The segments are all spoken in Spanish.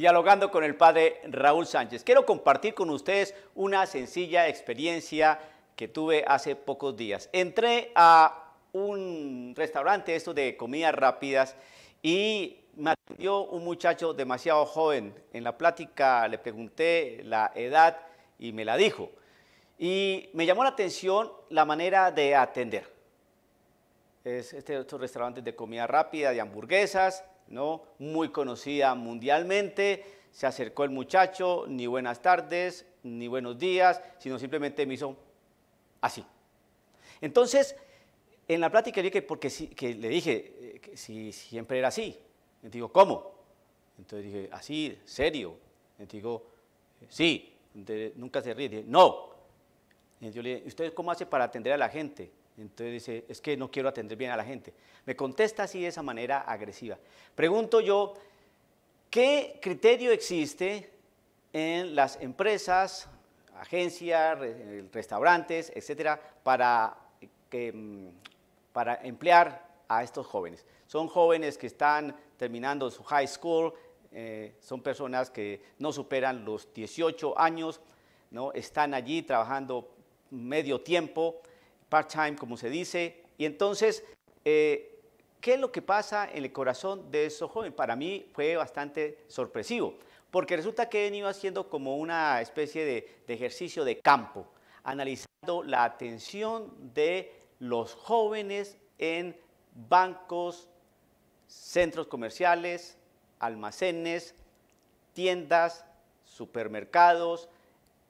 dialogando con el padre Raúl Sánchez. Quiero compartir con ustedes una sencilla experiencia que tuve hace pocos días. Entré a un restaurante, esto de comidas rápidas, y me atendió un muchacho demasiado joven. En la plática le pregunté la edad y me la dijo. Y me llamó la atención la manera de atender. Es este, estos restaurantes de comida rápida, de hamburguesas, ¿no? Muy conocida mundialmente. Se acercó el muchacho, ni buenas tardes, ni buenos días, sino simplemente me hizo así. Entonces, en la plática le dije, porque que le dije eh, si siempre era así. le digo, ¿cómo? Entonces dije, así, serio. le digo, sí. nunca se ríe. Dije, no. yo le dije, ¿ustedes cómo hace para atender a la gente? Entonces dice, es que no quiero atender bien a la gente. Me contesta así de esa manera agresiva. Pregunto yo, ¿qué criterio existe en las empresas, agencias, eh, restaurantes, etcétera, mm, para, emplear a estos jóvenes? Son jóvenes que están terminando su high school, eh, son personas que no superan los 18 años, ¿no? están allí trabajando medio tiempo, part-time, como se dice. Y entonces, eh, ¿qué es lo que pasa en el corazón de esos jóvenes? Para mí fue bastante sorpresivo, porque resulta que he venido haciendo como una especie de, ejercicio de campo, analizando la atención de los jóvenes en bancos, centros comerciales, almacenes, tiendas, supermercados,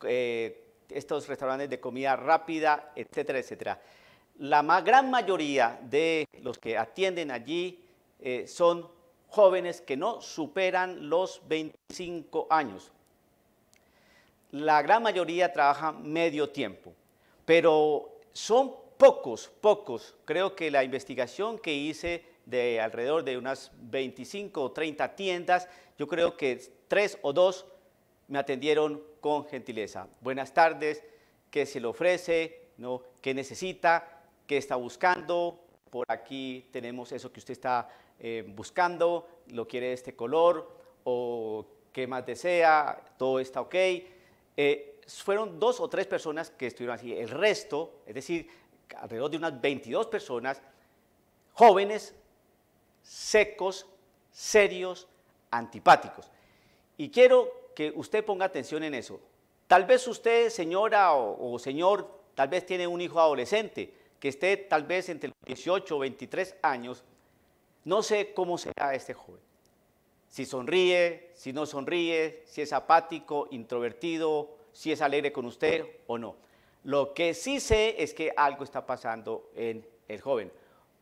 eh, estos restaurantes de comida rápida, etcétera, etcétera. La gran mayoría de los que atienden allí eh, son jóvenes que no superan los 25 años. La gran mayoría trabaja medio tiempo, pero son pocos, pocos. Creo que la investigación que hice de alrededor de unas 25 o 30 tiendas, yo creo que tres o dos me atendieron con gentileza. Buenas tardes, ¿qué se le ofrece? ¿No? ¿Qué necesita? ¿Qué está buscando? Por aquí tenemos eso que usted está eh, buscando, lo quiere de este color o qué más desea, todo está ok. Eh, fueron dos o tres personas que estuvieron así, el resto, es decir, alrededor de unas 22 personas, jóvenes, secos, serios, antipáticos. Y quiero que usted ponga atención en eso. Tal vez usted, señora o, señor, tal vez tiene un hijo adolescente que esté tal vez entre los 18 o 23 años. No sé cómo será este joven. Si sonríe, si no sonríe, si es apático, introvertido, si es alegre con usted o no. Lo que sí sé es que algo está pasando en el joven.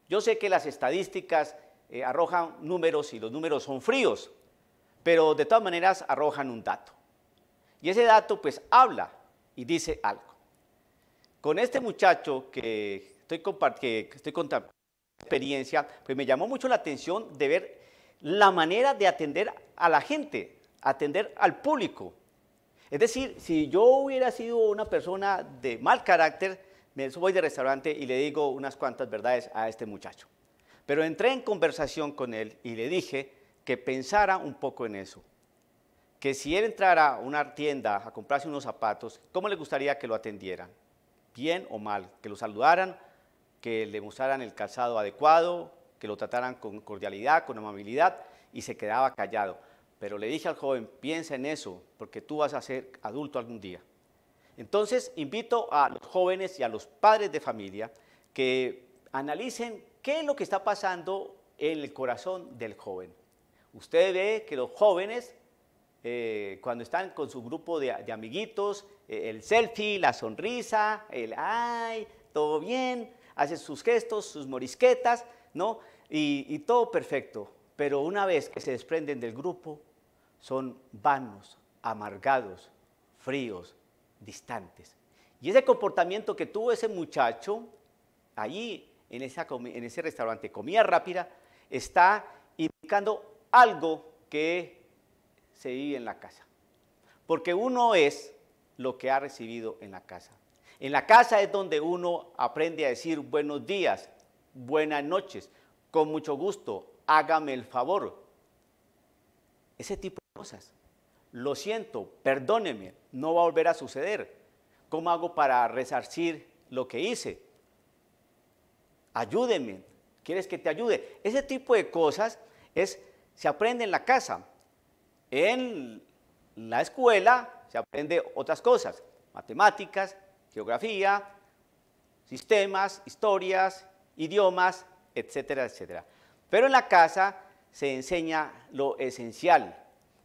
Yo sé que las estadísticas eh, arrojan números y los números son fríos, pero de todas maneras arrojan un dato. Y ese dato pues habla y dice algo. Con este muchacho que estoy, que estoy contando experiencia, pues me llamó mucho la atención de ver la manera de atender a la gente, atender al público. Es decir, si yo hubiera sido una persona de mal carácter, me subo de restaurante y le digo unas cuantas verdades a este muchacho. Pero entré en conversación con él y le dije que pensara un poco en eso. Que si él entrara a una tienda a comprarse unos zapatos, ¿cómo le gustaría que lo atendieran? ¿Bien o mal? Que lo saludaran, que le mostraran el calzado adecuado, que lo trataran con cordialidad, con amabilidad, y se quedaba callado. Pero le dije al joven, piensa en eso, porque tú vas a ser adulto algún día. Entonces, invito a los jóvenes y a los padres de familia que analicen qué es lo que está pasando en el corazón del joven. Usted ve que los jóvenes, eh, cuando están con su grupo de, amiguitos, eh, el selfie, la sonrisa, el ay, todo bien, hacen sus gestos, sus morisquetas, ¿no? Y, todo perfecto. Pero una vez que se desprenden del grupo, son vanos, amargados, fríos, distantes. Y ese comportamiento que tuvo ese muchacho allí en, en ese restaurante, comida rápida, está indicando algo que se vive en la casa. Porque uno es lo que ha recibido en la casa. En la casa es donde uno aprende a decir buenos días, buenas noches, con mucho gusto, hágame el favor. Ese tipo de cosas. Lo siento, perdóneme, no va a volver a suceder. ¿Cómo hago para resarcir lo que hice? Ayúdeme, ¿quieres que te ayude? Ese tipo de cosas es se aprende en la casa. En la escuela se aprende otras cosas, matemáticas, geografía, sistemas, historias, idiomas, etcétera, etcétera. Pero en la casa se enseña lo esencial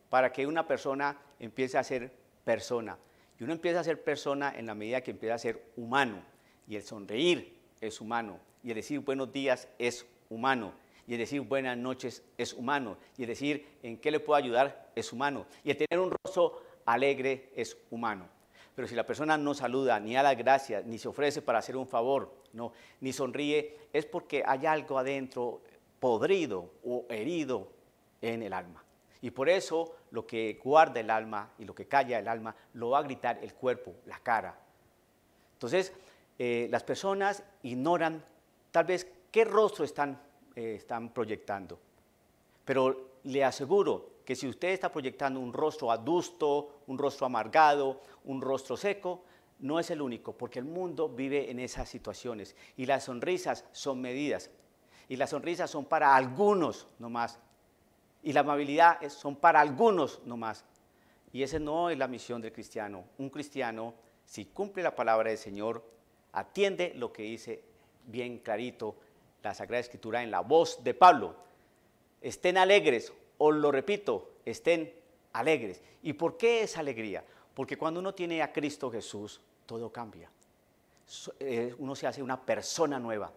para que una persona empiece a ser persona. Y uno empieza a ser persona en la medida que empieza a ser humano. Y el sonreír es humano. Y el decir buenos días es humano. Y decir buenas noches es humano. Y decir en qué le puedo ayudar es humano. Y tener un rostro alegre es humano. Pero si la persona no saluda, ni da las gracias, ni se ofrece para hacer un favor, no, ni sonríe, es porque hay algo adentro podrido o herido en el alma. Y por eso lo que guarda el alma y lo que calla el alma lo va a gritar el cuerpo, la cara. Entonces, eh, las personas ignoran tal vez qué rostro están eh, están proyectando. Pero le aseguro que si usted está proyectando un rostro adusto, un rostro amargado, un rostro seco, no es el único, porque el mundo vive en esas situaciones y las sonrisas son medidas. Y las sonrisas son para algunos nomás. Y la amabilidad son para algunos nomás. Y esa no es la misión del cristiano. Un cristiano, si cumple la palabra del Señor, atiende lo que dice bien clarito la Sagrada Escritura en la voz de Pablo. Estén alegres, os lo repito, estén alegres. ¿Y por qué es alegría? Porque cuando uno tiene a Cristo Jesús, todo cambia. Eh, uno se hace una persona nueva.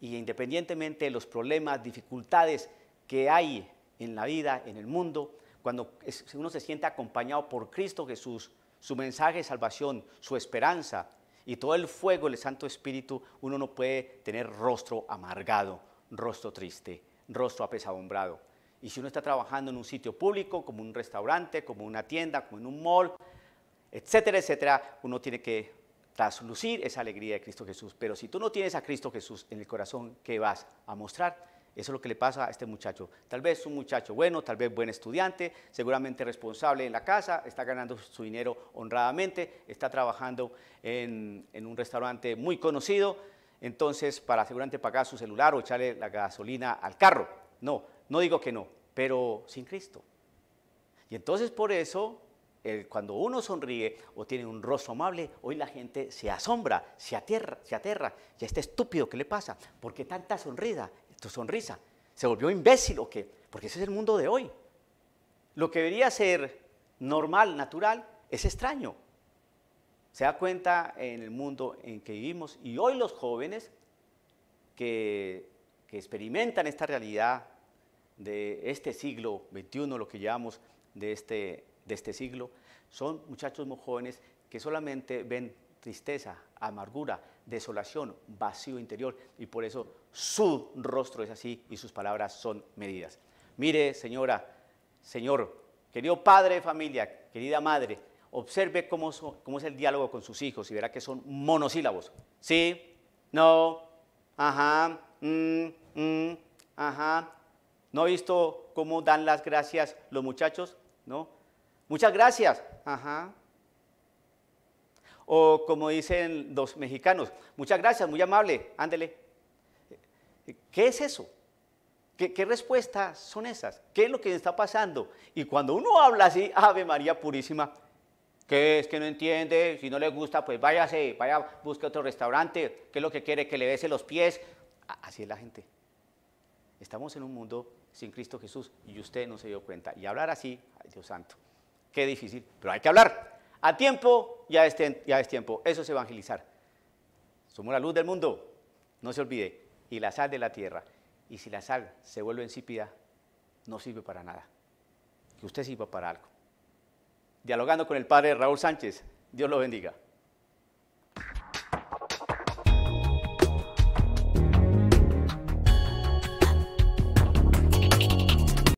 Y independientemente de los problemas, dificultades que hay en la vida, en el mundo, cuando uno se siente acompañado por Cristo Jesús, su mensaje de salvación, su esperanza, y todo el fuego del Santo Espíritu, uno no puede tener rostro amargado, rostro triste, rostro apesadumbrado. Y si uno está trabajando en un sitio público, como un restaurante, como una tienda, como en un mall, etcétera, etcétera, uno tiene que traslucir esa alegría de Cristo Jesús. Pero si tú no tienes a Cristo Jesús en el corazón, ¿qué vas a mostrar? Eso es lo que le pasa a este muchacho. Tal vez un muchacho bueno, tal vez buen estudiante, seguramente responsable en la casa, está ganando su dinero honradamente, está trabajando en, un restaurante muy conocido, entonces para seguramente pagar su celular o echarle la gasolina al carro. No, no digo que no, pero sin Cristo. Y entonces por eso, cuando uno sonríe o tiene un rostro amable, hoy la gente se asombra, se aterra, se aterra. Y a este estúpido, ¿qué le pasa? ¿Por qué tanta sonrisa? tu sonrisa. ¿Se volvió imbécil o qué? Porque ese es el mundo de hoy. Lo que debería ser normal, natural, es extraño. Se da cuenta en el mundo en que vivimos y hoy los jóvenes que, experimentan esta realidad de este siglo XXI, lo que llamamos este, de este siglo, son muchachos muy jóvenes que solamente ven tristeza, amargura, desolación, vacío interior, y por eso su rostro es así y sus palabras son medidas. Mire, señora, señor, querido padre de familia, querida madre, observe cómo, es el diálogo con sus hijos y verá que son monosílabos. Sí, no, ajá, mm, mm, ajá. ¿No ha visto cómo dan las gracias los muchachos? ¿No? Muchas gracias. Ajá. O como dicen los mexicanos, muchas gracias, muy amable, ándele. ¿Qué es eso? ¿Qué, respuestas son esas? ¿Qué es lo que está pasando? Y cuando uno habla así, Ave María Purísima, ¿qué es que no entiende? Si no le gusta, pues váyase, vaya, busque otro restaurante. ¿Qué es lo que quiere? Que le bese los pies. Así es la gente. Estamos en un mundo sin Cristo Jesús y usted no se dio cuenta. Y hablar así, Dios santo, qué difícil, pero hay que hablar. A tiempo, ya es, ya es tiempo. Eso es evangelizar. Somos la luz del mundo, no se olvide, y la sal de la tierra. Y si la sal se vuelve insípida, no sirve para nada. Que usted sirva para algo. Dialogando con el padre Raúl Sánchez, Dios lo bendiga.